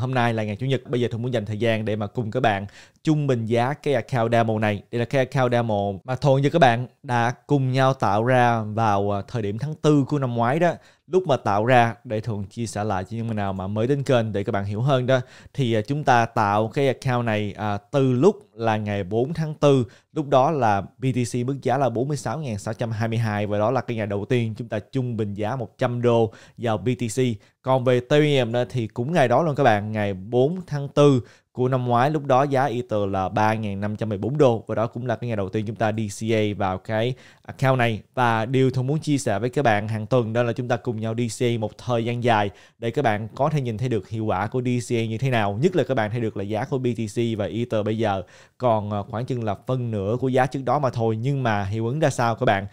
Hôm nay là ngày Chủ nhật, bây giờ Thuận muốn dành thời gian để mà cùng các bạn trung bình giá cái account demo này. Đây là cái account demo mà Thuận và các bạn đã cùng nhau tạo ra vào à, thời điểm tháng 4 của năm ngoái đó lúc mà tạo ra để thường chia sẻ lại cho những nào mà mới đến kênh để các bạn hiểu hơn đó thì à, chúng ta tạo cái account này à, từ lúc là ngày 4 tháng 4 lúc đó là BTC mức giá là 46.622 và đó là cái ngày đầu tiên chúng ta trung bình giá 100 đô vào BTC còn về Ethereum thì cũng ngày đó luôn các bạn ngày 4 tháng 4 của năm ngoái lúc đó giá Ether là 3.514 đô và đó cũng là cái ngày đầu tiên chúng ta DCA vào cái account này và điều tôi muốn chia sẻ với các bạn hàng tuần đó là chúng ta cùng nhau DCA một thời gian dài để các bạn có thể nhìn thấy được hiệu quả của DCA như thế nào nhất là các bạn thấy được là giá của BTC và Ether bây giờ còn ờ, khoảng chừng là phân nửa của giá trước đó mà thôi nhưng mà hiệu ứng ra sao các bạn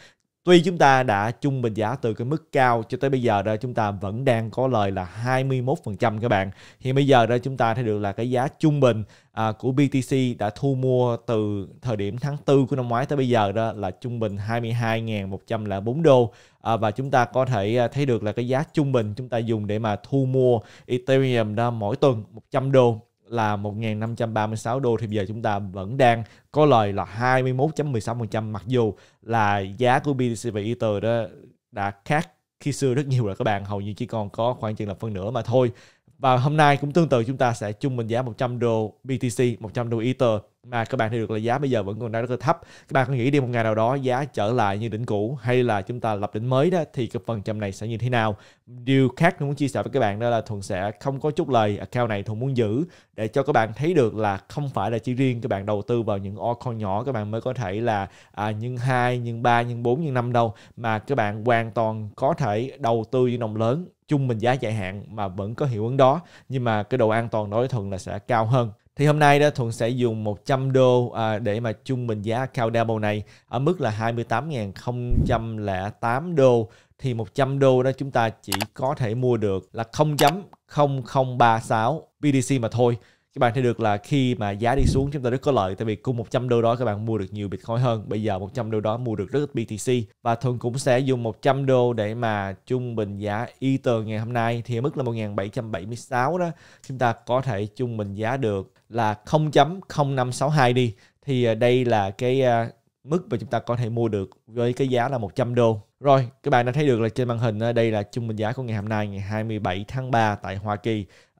Tuy chúng ta đã chung bình giá từ cái mức cao cho tới bây giờ đó chúng ta vẫn đang có lời là 21% các bạn. Hiện bây giờ đó chúng ta thấy được là cái giá trung bình à, của BTC đã thu mua từ thời điểm tháng 4 của năm ngoái tới bây giờ đó là trung bình 22.104 đô à, và chúng ta có thể à, thấy được là cái giá trung bình chúng ta dùng để mà thu mua Ethereum đó mỗi tuần 100 đô là 1.536 đô thì bây giờ chúng ta vẫn đang có lời là 21.16% mặc dù là giá của BTC và Ether đó đã khác khi xưa rất nhiều rồi các bạn hầu như chỉ còn có khoảng chừng là phân nửa mà thôi và hôm nay cũng tương tự chúng ta sẽ chung mệnh giá 100 đô BTC, 100 đô Ether mà các bạn thấy được là giá bây giờ vẫn còn đang rất là thấp các bạn có nghĩ đi một ngày nào đó giá trở lại như đỉnh cũ hay là chúng ta lập đỉnh mới đó thì cái phần trăm này sẽ như thế nào điều khác tôi muốn chia sẻ với các bạn đó là thuận sẽ không có chút lời account này thuận muốn giữ để cho các bạn thấy được là không phải là chỉ riêng các bạn đầu tư vào những altcoin nhỏ các bạn mới có thể là à, nhân hai nhân ba nhân bốn nhân năm đâu mà các bạn hoàn toàn có thể đầu tư những đồng lớn chung bình giá dài hạn mà vẫn có hiệu ứng đó nhưng mà cái độ an toàn đối với thuận là sẽ cao hơn thì hôm nay đó Thuận sẽ dùng 100 đô à, để mà trung bình giá account double này ở mức là 28.008 đô thì 100 đô đó chúng ta chỉ có thể mua được là 0.0036 BTC mà thôi các bạn thấy được là khi mà giá đi xuống chúng ta rất có lợi tại vì cùng 100 đô đó các bạn mua được nhiều Bitcoin hơn. Bây giờ 100 đô đó mua được rất ít BTC và thường cũng sẽ dùng 100 đô để mà trung bình giá Ether ngày hôm nay thì ở mức là 1776 đó chúng ta có thể trung bình giá được là 0.0562 đi thì ờ, đây là cái ờ, mức mà chúng ta có thể mua được với cái giá là 100 đô. Rồi, các bạn đã thấy được là trên màn hình ờ, đây là trung bình giá của ngày hôm nay ngày 27 tháng 3 tại Hoa Kỳ uh,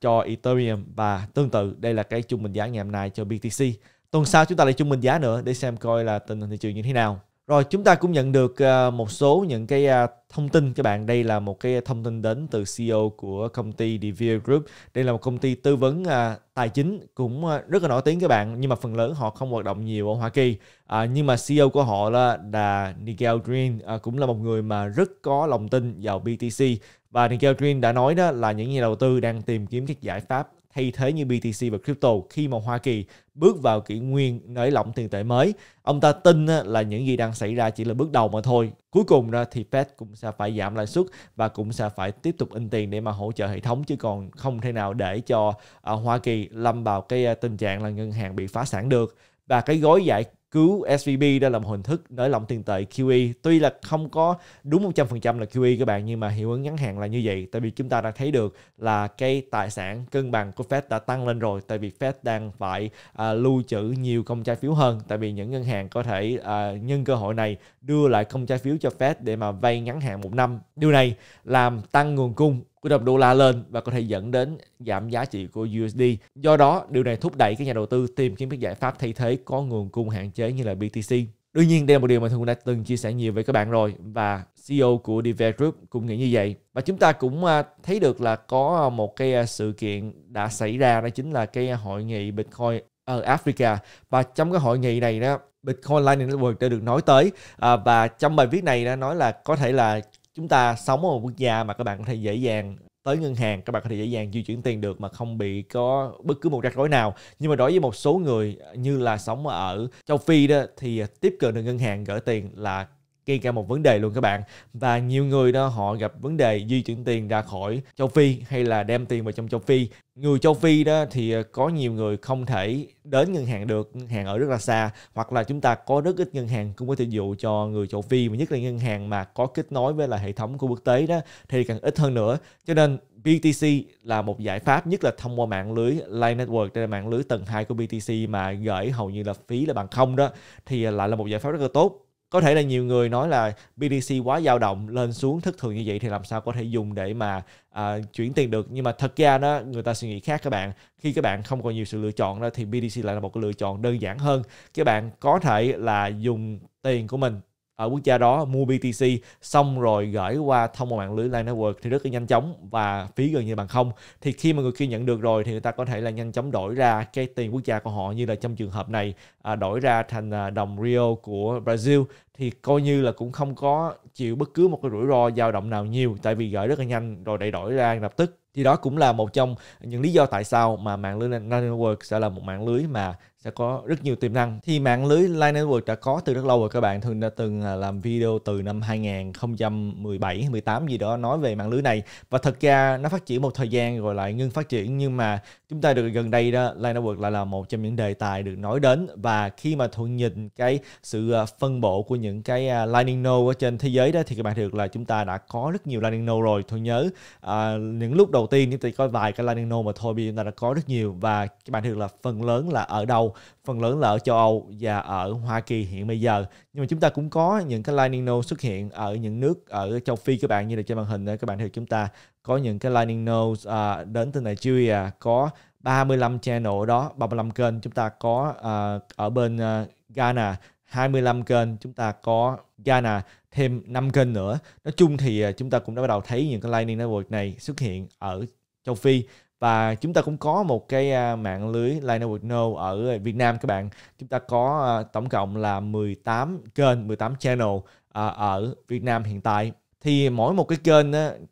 cho Ethereum và tương tự đây là cái trung bình giá ngày hôm nay cho BTC. Tuần sau chúng ta lại trung bình giá nữa để xem coi là tình hình thị trường như thế nào. Rồi chúng ta cũng nhận được à, một số những cái à, thông tin các bạn. Đây là một cái thông tin đến từ CEO của công ty Devere Group. Đây là một công ty tư vấn à, tài chính cũng rất là nổi tiếng các bạn. Nhưng mà phần lớn họ không hoạt động nhiều ở Hoa Kỳ. À, nhưng mà CEO của họ là, là Nigel Green à, cũng là một người mà rất có lòng tin vào BTC. Và Nigel Green đã nói đó là những nhà đầu tư đang tìm kiếm các giải pháp thay thế như BTC và crypto khi mà Hoa Kỳ bước vào kỷ nguyên nới lỏng tiền tệ mới. Ông ta tin là những gì đang xảy ra chỉ là bước đầu mà thôi. Cuối cùng ra thì Fed cũng sẽ phải giảm lãi suất và cũng sẽ phải tiếp tục in tiền để mà hỗ trợ hệ thống chứ còn không thể nào để cho ờ, Hoa Kỳ lâm vào cái ờ, tình trạng là ngân hàng bị phá sản được và cái gói giải cứu SVB đó là một hình thức nới lỏng tiền tệ QE tuy là không có đúng 100% là QE các bạn nhưng mà hiệu ứng ngắn hạn là như vậy tại vì chúng ta đã thấy được là cái tài sản cân bằng của Fed đã tăng lên rồi tại vì Fed đang phải à, lưu trữ nhiều công trái phiếu hơn tại vì những ngân hàng có thể à, nhân cơ hội này đưa lại công trái phiếu cho Fed để mà vay ngắn hạn một năm điều này làm tăng nguồn cung của đồng đô la lên và có thể dẫn đến giảm giá trị của USD. Do đó, điều này thúc đẩy các nhà đầu tư tìm kiếm các giải pháp thay thế có nguồn cung hạn chế như là BTC. Đương nhiên đây là một điều mà Thường đã từng chia sẻ nhiều với các bạn rồi và CEO của DV Group cũng nghĩ như vậy. Và chúng ta cũng à, thấy được là có một cái à, sự kiện đã xảy ra đó chính là cái hội nghị Bitcoin ở Africa và trong cái hội nghị này đó Bitcoin Lightning Network đã được nói tới à, và trong bài viết này đã nói là có thể là chúng ta sống ở một quốc gia mà các bạn có thể dễ dàng tới ngân hàng các bạn có thể dễ dàng di chuyển tiền được mà không bị có bất cứ một rắc rối nào nhưng mà đối với một số người như là sống ở châu phi đó thì tiếp cận được ngân hàng gửi tiền là gây cả một vấn đề luôn các bạn và nhiều người đó họ gặp vấn đề di chuyển tiền ra khỏi châu phi hay là đem tiền vào trong châu phi người châu phi đó thì ờ, có nhiều người không thể đến ngân hàng được ngân hàng ở rất là xa hoặc là chúng ta có rất ít ngân hàng cũng có dịch vụ cho người châu phi mà nhất là ngân hàng mà có kết nối với là hệ thống của quốc tế đó thì càng ít hơn nữa cho nên BTC là một giải pháp nhất là thông qua mạng lưới Line Network đây là mạng lưới tầng 2 của BTC mà gửi hầu như là phí là bằng không đó thì ờ, lại là một giải pháp rất là tốt có thể là nhiều người nói là BTC quá dao động lên xuống thất thường như vậy thì làm sao có thể dùng để mà à, chuyển tiền được nhưng mà thật ra đó người ta suy nghĩ khác các bạn khi các bạn không còn nhiều sự lựa chọn đó thì BTC lại là một cái lựa chọn đơn giản hơn các bạn có thể là dùng tiền của mình ở quốc gia đó mua BTC xong rồi gửi qua thông qua mạng lưới Line Network thì rất là nhanh chóng và phí gần như bằng không thì khi mà người kia nhận được rồi thì người ta có thể là nhanh chóng đổi ra cái tiền quốc gia của họ như là trong trường hợp này à, đổi ra thành à, đồng Rio của Brazil thì coi như là cũng không có chịu bất cứ một cái rủi ro dao động nào nhiều tại vì gửi rất là nhanh rồi đẩy đổi ra lập tức thì đó cũng là một trong những lý do tại sao mà mạng lưới Network sẽ là một mạng lưới mà sẽ có rất nhiều tiềm năng thì mạng lưới Line Network đã có từ rất lâu rồi các bạn thường đã từng à, làm video từ năm 2017 18 gì đó nói về mạng lưới này và thật ra nó phát triển một thời gian rồi lại ngưng phát triển nhưng mà chúng ta được gần đây đó Line Network lại là một trong những đề tài được nói đến và khi mà thuận nhìn cái sự à, phân bổ của những cái à, Lightning Node ở trên thế giới đó thì các bạn được là chúng ta đã có rất nhiều Lightning Node rồi Thôi nhớ à, những lúc đầu tiên chúng ta có vài cái Lightning Node mà thôi bây giờ chúng ta đã có rất nhiều và các bạn được là phần lớn là ở đâu phần lớn là ở châu Âu và ở Hoa Kỳ hiện bây giờ. Nhưng mà chúng ta cũng có những cái lightning Nino xuất hiện ở những nước ở châu Phi các bạn như là trên màn hình các bạn thấy chúng ta có những cái lightning Nino uh, à, đến từ Nigeria có 35 channel đó, 35 kênh chúng ta có uh, ở bên uh, Ghana, 25 kênh chúng ta có Ghana thêm 5 kênh nữa. Nói chung thì chúng ta cũng đã bắt đầu thấy những cái Lightning Network này xuất hiện ở châu Phi và chúng ta cũng có một cái à, mạng lưới Line Network Know ở Việt Nam các bạn chúng ta có à, tổng cộng là 18 kênh 18 channel à, ở Việt Nam hiện tại thì mỗi một cái kênh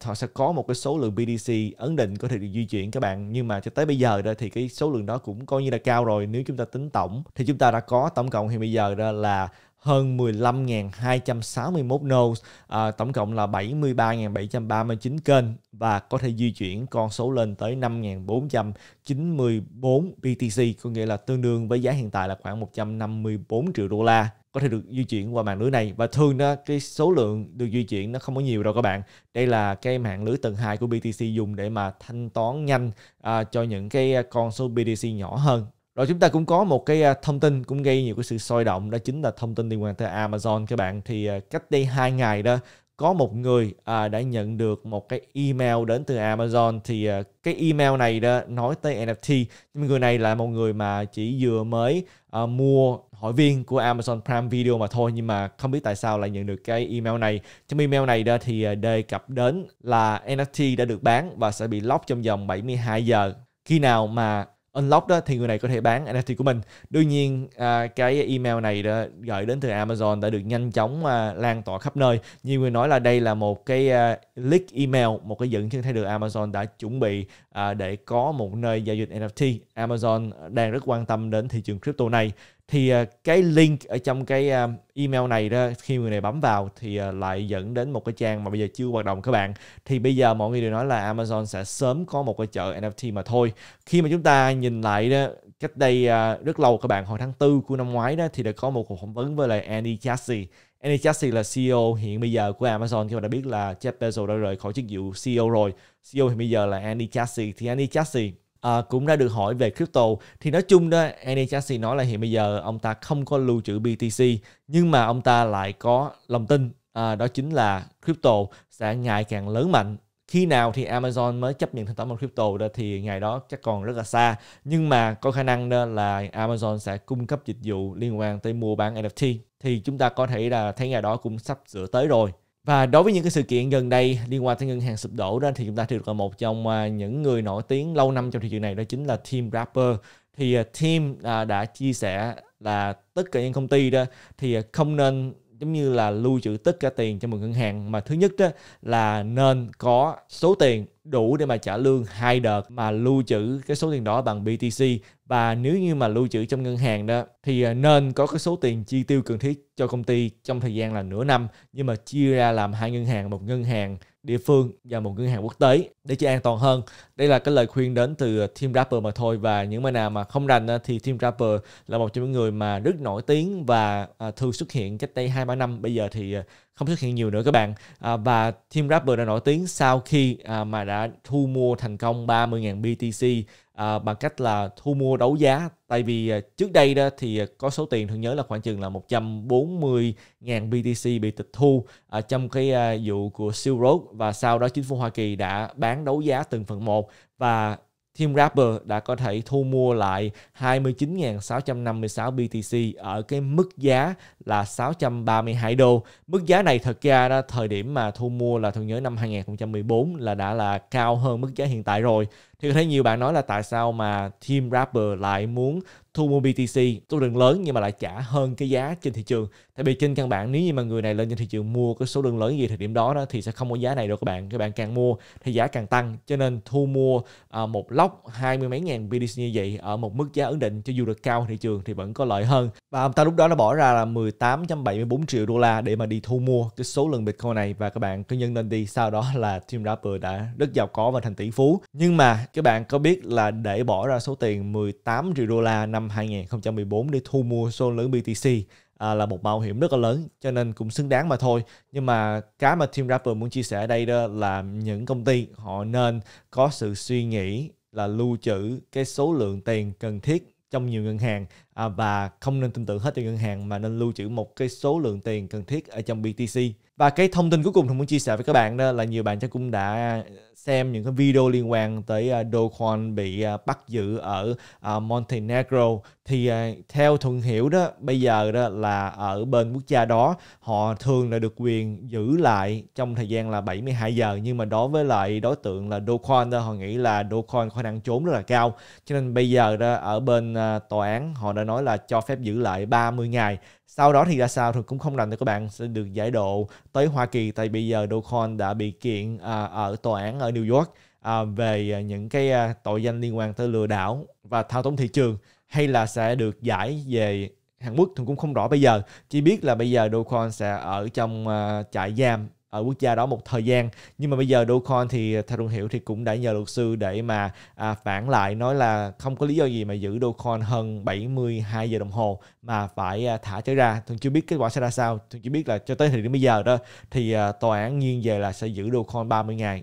họ sẽ có một cái số lượng BDC ấn định có thể được di chuyển các bạn nhưng mà cho tới bây giờ đó thì cái số lượng đó cũng coi như là cao rồi nếu chúng ta tính tổng thì chúng ta đã có tổng cộng hiện bây giờ đó là hơn 15.261 nodes, à, tổng cộng là 73.739 kênh và có thể di chuyển con số lên tới 5.494 BTC, có nghĩa là tương đương với giá hiện tại là khoảng 154 triệu đô la có thể được di chuyển qua mạng lưới này và thường đó cái số lượng được di chuyển nó không có nhiều đâu các bạn đây là cái mạng lưới tầng 2 của BTC dùng để mà thanh toán nhanh à, cho những cái con số BTC nhỏ hơn rồi chúng ta cũng có một cái à, thông tin cũng gây nhiều cái sự sôi động đó chính là thông tin liên quan tới Amazon các bạn thì à, cách đây hai ngày đó có một người à, đã nhận được một cái email đến từ Amazon thì à, cái email này đó nói tới NFT nhưng người này là một người mà chỉ vừa mới à, mua hội viên của Amazon Prime Video mà thôi nhưng mà không biết tại sao lại nhận được cái email này trong email này đó thì à, đề cập đến là NFT đã được bán và sẽ bị lock trong vòng 72 giờ khi nào mà unlock đó thì người này có thể bán NFT của mình. Đương nhiên à, cái email này đã gửi đến từ Amazon đã được nhanh chóng à, lan tỏa khắp nơi. Nhiều người nói là đây là một cái à, leak email, một cái dẫn chứng thấy được Amazon đã chuẩn bị à, để có một nơi giao dịch NFT. Amazon đang rất quan tâm đến thị trường crypto này thì à, cái link ở trong cái à, email này đó khi người này bấm vào thì à, lại dẫn đến một cái trang mà bây giờ chưa hoạt động các bạn thì bây giờ mọi người đều nói là Amazon sẽ sớm có một cái chợ NFT mà thôi khi mà chúng ta nhìn lại đó cách đây rất lâu các bạn hồi tháng tư của năm ngoái đó thì đã có một cuộc phỏng vấn với lại Andy Jassy Andy Jassy là CEO hiện bây giờ của Amazon khi mà đã biết là Jeff Bezos đã rời khỏi chức vụ CEO rồi CEO thì bây giờ là Andy Jassy thì Andy Jassy uh, cũng đã được hỏi về crypto thì nói chung đó Andy Jassy nói là hiện bây giờ ông ta không có lưu trữ BTC nhưng mà ông ta lại có lòng tin uh, đó chính là crypto sẽ ngày càng lớn mạnh khi nào thì Amazon mới chấp nhận thanh toán bằng crypto đó thì ngày đó chắc còn rất là xa nhưng mà có khả năng đó là Amazon sẽ cung cấp dịch vụ liên quan tới mua bán NFT thì chúng ta có thể là thấy ngày đó cũng sắp sửa tới rồi và đối với những cái sự kiện gần đây liên quan tới ngân hàng sụp đổ đó thì chúng ta thấy được là một trong à, những người nổi tiếng lâu năm trong thị trường này đó chính là Tim Rapper Thì à, Tim à, đã chia sẻ là tất cả những công ty đó thì không nên giống như là lưu trữ tất cả tiền cho một ngân hàng mà thứ nhất đó là nên có số tiền đủ để mà trả lương hai đợt mà lưu trữ cái số tiền đó bằng BTC và nếu như mà lưu trữ trong ngân hàng đó thì à, nên có cái số tiền chi tiêu cần thiết cho công ty trong thời gian là nửa năm nhưng mà chia ra làm hai ngân hàng một ngân hàng địa phương và một ngân hàng quốc tế để cho an toàn hơn đây là cái lời khuyên đến từ à, team rapper mà thôi và những bạn nào mà không rành thì team rapper là một trong những người mà rất nổi tiếng và à, thường xuất hiện cách đây hai ba năm bây giờ thì không xuất hiện nhiều nữa các bạn và team rapper đã nổi tiếng sau khi mà đã thu mua thành công 30.000 BTC à, bằng cách là thu mua đấu giá tại vì à, trước đây đó thì à, có số tiền thường nhớ là khoảng chừng là 140.000 BTC bị tịch thu à, trong cái à, vụ của Silk Road và sau đó chính phủ Hoa Kỳ đã bán đấu giá từng phần một và Team Rapper đã có thể thu mua lại 29.656 BTC ở cái mức giá là 632 đô. Mức giá này thật ra đó, thời điểm mà thu mua là thường nhớ năm 2014 là đã là cao hơn mức giá hiện tại rồi thì thấy nhiều bạn nói là tại sao mà team rapper lại muốn thu mua BTC số lượng lớn nhưng mà lại trả hơn cái giá trên thị trường tại vì trên căn bản nếu như mà người này lên trên thị trường mua cái số lượng lớn gì thời điểm đó, đó thì sẽ không có giá này đâu các bạn các bạn càng mua thì giá càng tăng cho nên thu mua à, một lốc hai mươi mấy ngàn BTC như vậy ở một mức giá ấn định cho dù được cao thị trường thì vẫn có lợi hơn và ông ta lúc đó nó bỏ ra là 18.74 triệu đô la để mà đi thu mua cái số lượng Bitcoin này và các bạn cứ nhân lên đi sau đó là Tim Rapper đã rất giàu có và thành tỷ phú nhưng mà các bạn có biết là để bỏ ra số tiền 18 triệu đô la năm 2014 để thu mua số lớn BTC à, là một mạo hiểm rất là lớn cho nên cũng xứng đáng mà thôi nhưng mà cái mà Tim Rapper muốn chia sẻ ở đây đó là những công ty họ nên có sự suy nghĩ là lưu trữ cái số lượng tiền cần thiết trong nhiều ngân hàng à, và không nên tin tưởng hết cho ngân hàng mà nên lưu trữ một cái số lượng tiền cần thiết ở trong BTC và cái thông tin cuối cùng thì muốn chia sẻ với các bạn đó là nhiều bạn chắc cũng đã xem những cái video liên quan tới à, Doquan bị à, bắt giữ ở à, Montenegro thì theo thuận hiểu đó bây giờ đó là ở bên quốc gia đó họ thường là được quyền giữ lại trong thời gian là 72 giờ nhưng mà đối với lại đối tượng là Doquan đó họ nghĩ là Doquan khả năng trốn rất là cao cho nên bây giờ đó ở bên tòa án họ đã nói là cho phép giữ lại 30 ngày sau đó thì ra sao thì cũng không làm thì các bạn sẽ được giải độ tới Hoa Kỳ tại bây giờ Dogecoin đã bị kiện à, ở tòa án ở New York à, về à, những cái à, tội danh liên quan tới lừa đảo và thao túng thị trường hay là sẽ được giải về Hàn Quốc thì cũng không rõ bây giờ chỉ biết là bây giờ Dogecoin sẽ ở trong à, trại giam ở quốc gia đó một thời gian nhưng mà bây giờ Dogecoin thì theo Trung hiểu thì cũng đã nhờ luật sư để mà à, phản lại nói là không có lý do gì mà giữ Dogecoin hơn 72 giờ đồng hồ mà phải à, thả trở ra Thuận chưa biết kết quả sẽ ra sao Thuận chỉ biết là cho tới thời điểm bây giờ đó thì à, tòa án nghiêng về là sẽ giữ Dogecoin 30 ngày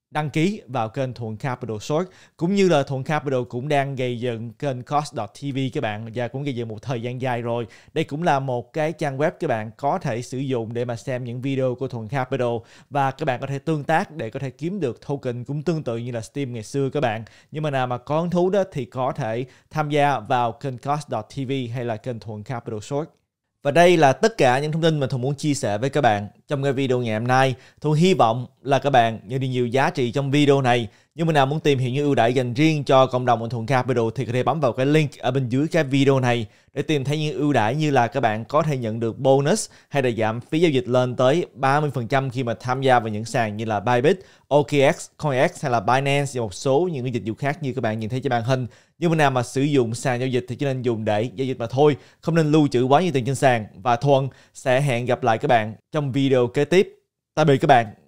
đăng ký vào kênh Thuận Capital Short cũng như là Thuận Capital cũng đang gây dựng kênh Cost.tv các bạn và cũng gây dựng một thời gian dài rồi. Đây cũng là một cái trang web các bạn có thể sử dụng để mà xem những video của Thuận Capital và các bạn có thể tương tác để có thể kiếm được token cũng tương tự như là Steam ngày xưa các bạn. Nhưng mà nào mà có hứng thú đó thì có thể tham gia vào kênh Cost.tv hay là kênh Thuận Capital Short. Và đây là tất cả những thông tin mà Thuận muốn chia sẻ với các bạn trong cái video ngày hôm nay. Thu hy vọng là các bạn nhận được nhiều giá trị trong video này. Nếu mình nào muốn tìm hiểu những ưu đãi dành riêng cho cộng đồng Thuận Capital thì có thể bấm vào cái link ở bên dưới cái video này để tìm thấy những ưu đãi như là các bạn có thể nhận được bonus hay là giảm phí giao dịch lên tới 30% khi mà tham gia vào những sàn như là Bybit, OKX, CoinX hay là Binance và một số những cái dịch vụ khác như các bạn nhìn thấy trên màn hình. Như mình nào mà sử dụng sàn giao dịch thì chỉ nên dùng để giao dịch mà thôi, không nên lưu trữ quá nhiều tiền trên sàn. Và Thuận sẽ hẹn gặp lại các bạn trong video video kế tiếp. Tạm biệt các bạn.